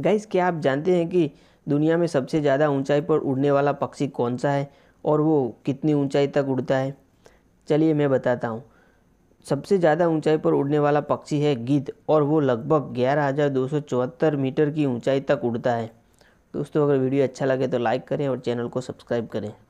guys क्या आप जानते हैं कि दुनिया में सबसे ज़्यादा ऊंचाई पर उड़ने वाला पक्षी कौन सा है और वो कितनी ऊंचाई तक उड़ता है चलिए मैं बताता हूँ सबसे ज़्यादा ऊंचाई पर उड़ने वाला पक्षी है गिद्ध और वो लगभग ग्यारह मीटर की ऊंचाई तक उड़ता है दोस्तों अगर वीडियो अच्छा लगे तो लाइक करें और चैनल को सब्सक्राइब करें